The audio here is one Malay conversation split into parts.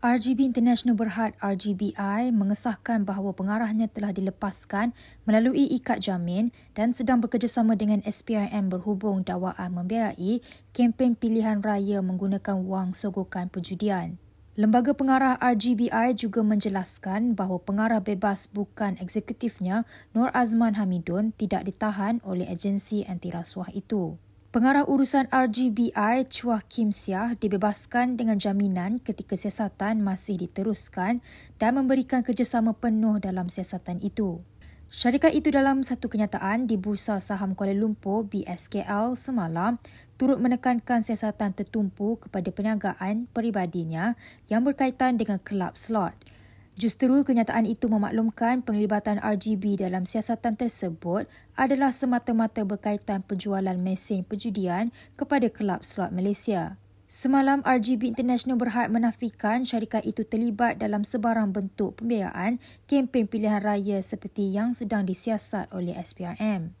RGB International Berhad RGBI mengesahkan bahawa pengarahnya telah dilepaskan melalui ikat jamin dan sedang bekerjasama dengan SPRM berhubung dakwaan membiayai kempen pilihan raya menggunakan wang sogokan perjudian. Lembaga pengarah RGBI juga menjelaskan bahawa pengarah bebas bukan eksekutifnya Nur Azman Hamidun tidak ditahan oleh agensi anti rasuah itu. Pengarah urusan RGBI Chua Kim Siah dibebaskan dengan jaminan ketika siasatan masih diteruskan dan memberikan kerjasama penuh dalam siasatan itu. Syarikat itu dalam satu kenyataan di Bursa Saham Kuala Lumpur BSKL semalam turut menekankan siasatan tertumpu kepada perniagaan peribadinya yang berkaitan dengan kelab slot. Justeru kenyataan itu memaklumkan penglibatan RGB dalam siasatan tersebut adalah semata-mata berkaitan penjualan mesin perjudian kepada kelab slot Malaysia. Semalam RGB International Berhad menafikan syarikat itu terlibat dalam sebarang bentuk pembiayaan kempen pilihan raya seperti yang sedang disiasat oleh SPRM.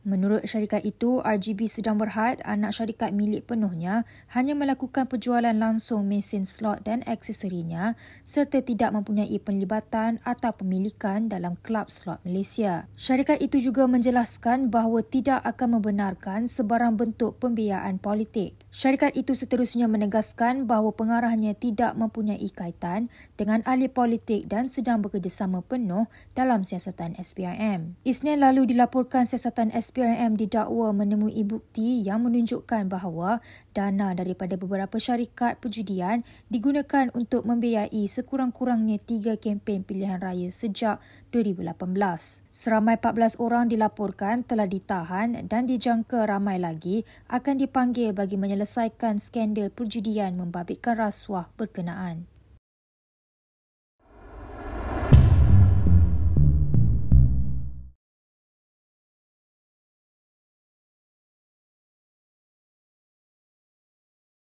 Menurut syarikat itu, RGB Sedang Berhad, anak syarikat milik penuhnya, hanya melakukan penjualan langsung mesin slot dan aksesorinya serta tidak mempunyai penlibatan atau pemilikan dalam klub slot Malaysia. Syarikat itu juga menjelaskan bahawa tidak akan membenarkan sebarang bentuk pembiayaan politik. Syarikat itu seterusnya menegaskan bahawa pengarahnya tidak mempunyai kaitan dengan ahli politik dan sedang bekerjasama penuh dalam siasatan SPRM. Isnin lalu dilaporkan siasatan SPRM SPRM didakwa menemui bukti yang menunjukkan bahawa dana daripada beberapa syarikat perjudian digunakan untuk membiayai sekurang-kurangnya tiga kempen pilihan raya sejak 2018. Seramai 14 orang dilaporkan telah ditahan dan dijangka ramai lagi akan dipanggil bagi menyelesaikan skandal perjudian membabitkan rasuah berkenaan.